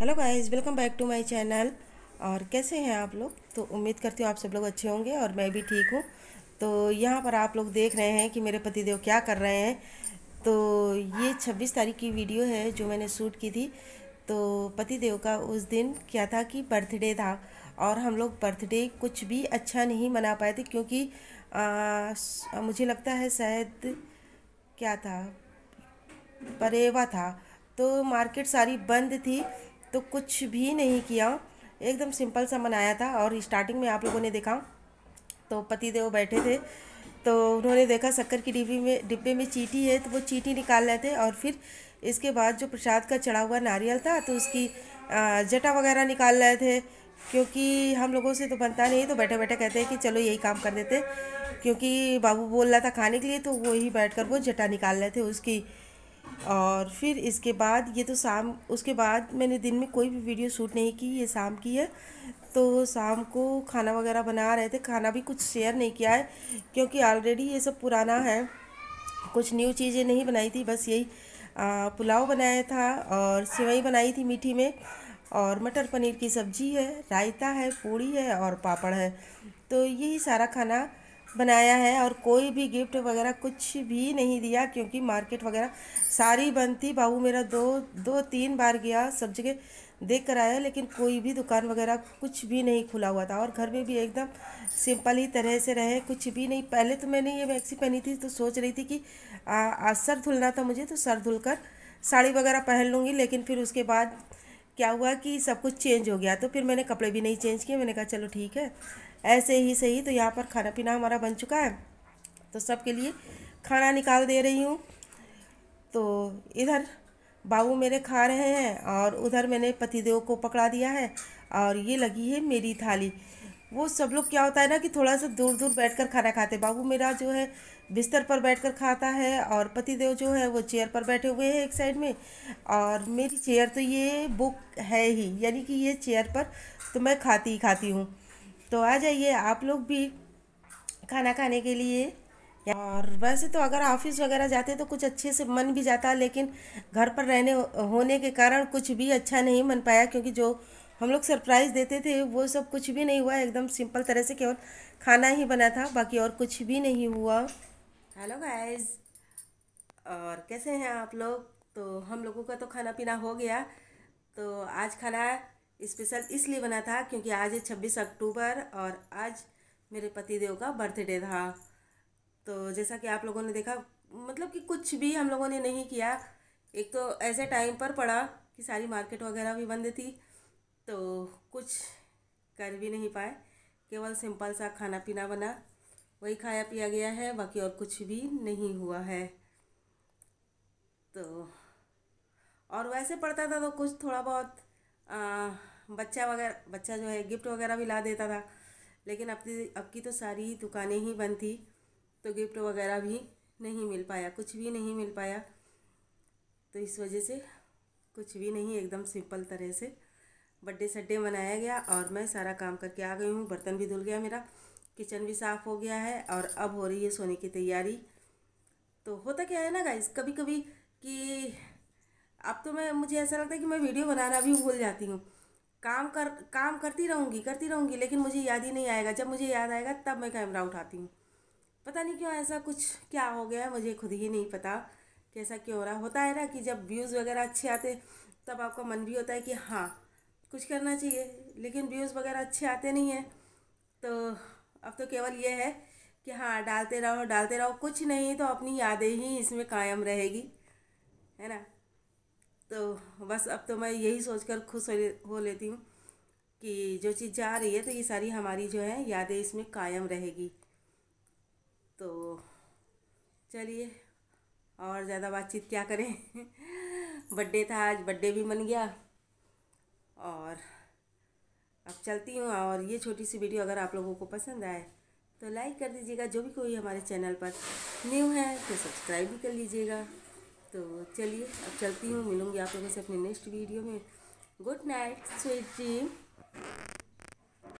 hello guys welcome back to my channel और कैसे हैं आप लोग तो उम्मीद करती हूँ आप सब लोग अच्छे होंगे और मैं भी ठीक हूँ तो यहाँ पर आप लोग देख रहे हैं कि मेरे पतिदेव क्या कर रहे हैं तो ये 26 तारीख की वीडियो है जो मैंने शूट की थी तो पतिदेव का उस दिन क्या था कि बर्थडे था और हम लोग बर्थडे कुछ भी अच्छा नहीं मना पाए थे क्योंकि आ, मुझे लगता है शायद क्या था परेवा था तो मार्केट सारी बंद थी तो कुछ भी नहीं किया एकदम सिंपल सा मनाया था और स्टार्टिंग में आप लोगों ने देखा तो पतिदेव बैठे थे तो उन्होंने देखा शक्कर की डिब्बी में डिब्बे में चीटी है तो वो चीटी निकाल रहे थे और फिर इसके बाद जो प्रसाद का चढ़ा हुआ नारियल था तो उसकी जटा वगैरह निकाल रहे थे क्योंकि हम लोगों से तो बनता नहीं तो बैठे बैठे कहते हैं कि चलो यही काम कर देते क्योंकि बाबू बोल रहा था खाने के लिए तो वही बैठ कर वो जटा निकाल रहे थे उसकी और फिर इसके बाद ये तो शाम उसके बाद मैंने दिन में कोई भी वीडियो शूट नहीं की ये शाम की है तो शाम को खाना वगैरह बना रहे थे खाना भी कुछ शेयर नहीं किया है क्योंकि ऑलरेडी ये सब पुराना है कुछ न्यू चीज़ें नहीं बनाई थी बस यही पुलाव बनाया था और सेवई बनाई थी मीठी में और मटर पनीर की सब्ज़ी है रायता है पूड़ी है और पापड़ है तो यही सारा खाना बनाया है और कोई भी गिफ्ट वगैरह कुछ भी नहीं दिया क्योंकि मार्केट वगैरह सारी बंद थी बाबू मेरा दो दो तीन बार गया सब जगह देख कर आया लेकिन कोई भी दुकान वगैरह कुछ भी नहीं खुला हुआ था और घर में भी एकदम सिंपल ही तरह से रहे कुछ भी नहीं पहले तो मैंने ये मैक्सी पहनी थी तो सोच रही थी कि आ, आ, सर धुलना था मुझे तो सर धुल कर साड़ी वगैरह पहन लूँगी लेकिन फिर उसके बाद क्या हुआ कि सब कुछ चेंज हो गया तो फिर मैंने कपड़े भी नहीं चेंज किए मैंने कहा चलो ठीक है ऐसे ही सही तो यहाँ पर खाना पीना हमारा बन चुका है तो सबके लिए खाना निकाल दे रही हूँ तो इधर बाबू मेरे खा रहे हैं और उधर मैंने पतिदेव को पकड़ा दिया है और ये लगी है मेरी थाली वो सब लोग क्या होता है ना कि थोड़ा सा दूर दूर बैठकर खाना खाते बाबू मेरा जो है बिस्तर पर बैठकर खाता है और पतिदेव जो है वो चेयर पर बैठे हुए हैं एक साइड में और मेरी चेयर तो ये बुक है ही यानी कि ये चेयर पर तो मैं खाती ही खाती हूँ तो आ जाइए आप लोग भी खाना खाने के लिए और वैसे तो अगर ऑफिस वगैरह जाते तो कुछ अच्छे से मन भी जाता लेकिन घर पर रहने होने के कारण कुछ भी अच्छा नहीं मन पाया क्योंकि जो हम लोग सरप्राइज़ देते थे वो सब कुछ भी नहीं हुआ एकदम सिंपल तरह से केवल खाना ही बना था बाकी और कुछ भी नहीं हुआ हेलो गाइस और कैसे हैं आप लोग तो हम लोगों का तो खाना पीना हो गया तो आज खाना स्पेशल इसलिए बना था क्योंकि आज है छब्बीस अक्टूबर और आज मेरे पतिदेव का बर्थडे था तो जैसा कि आप लोगों ने देखा मतलब कि कुछ भी हम लोगों ने नहीं किया एक तो ऐसे टाइम पर पड़ा कि सारी मार्केट वगैरह भी बंद थी तो कुछ कर भी नहीं पाए केवल सिंपल सा खाना पीना बना वही खाया पिया गया है बाकी और कुछ भी नहीं हुआ है तो और वैसे पढ़ता था तो कुछ थोड़ा बहुत आ, बच्चा वगैरह बच्चा जो है गिफ्ट वगैरह भी ला देता था लेकिन अब की अब की तो सारी दुकानें ही बंद थी तो गिफ्ट वगैरह भी नहीं मिल पाया कुछ भी नहीं मिल पाया तो इस वजह से कुछ भी नहीं एकदम सिंपल तरह से बर्थडे सड्डे मनाया गया और मैं सारा काम करके आ गई हूँ बर्तन भी धुल गया मेरा किचन भी साफ़ हो गया है और अब हो रही है सोने की तैयारी तो होता क्या है ना गाइस कभी कभी कि अब तो मैं मुझे ऐसा लगता है कि मैं वीडियो बनाना भी भूल जाती हूँ काम कर काम करती रहूँगी करती रहूँगी लेकिन मुझे याद ही नहीं आएगा जब मुझे याद आएगा तब मैं कैमरा उठाती हूँ पता नहीं क्यों ऐसा कुछ क्या हो गया है मुझे खुद ही नहीं पता कैसा क्यों हो रहा होता है ना कि जब व्यूज़ वगैरह अच्छे आते तब आपका मन भी होता है कि हाँ कुछ करना चाहिए लेकिन व्यूज़ वगैरह अच्छे आते नहीं हैं तो अब तो केवल ये है कि हाँ डालते रहो डालते रहो कुछ नहीं तो अपनी यादें ही इसमें कायम रहेगी है ना तो बस अब तो मैं यही सोच कर खुश हो लेती हूँ कि जो चीज़ जा रही है तो ये सारी हमारी जो है यादें इसमें कायम रहेगी तो चलिए और ज़्यादा बातचीत क्या करें बर्थडे था आज बर्थडे भी बन गया और अब चलती हूँ और ये छोटी सी वीडियो अगर आप लोगों को पसंद आए तो लाइक कर दीजिएगा जो भी कोई हमारे चैनल पर न्यू है तो सब्सक्राइब भी कर लीजिएगा तो चलिए अब चलती हूँ मिलूँगी आप लोगों से अपने नेक्स्ट वीडियो में गुड नाइट स्वीट ड्रीम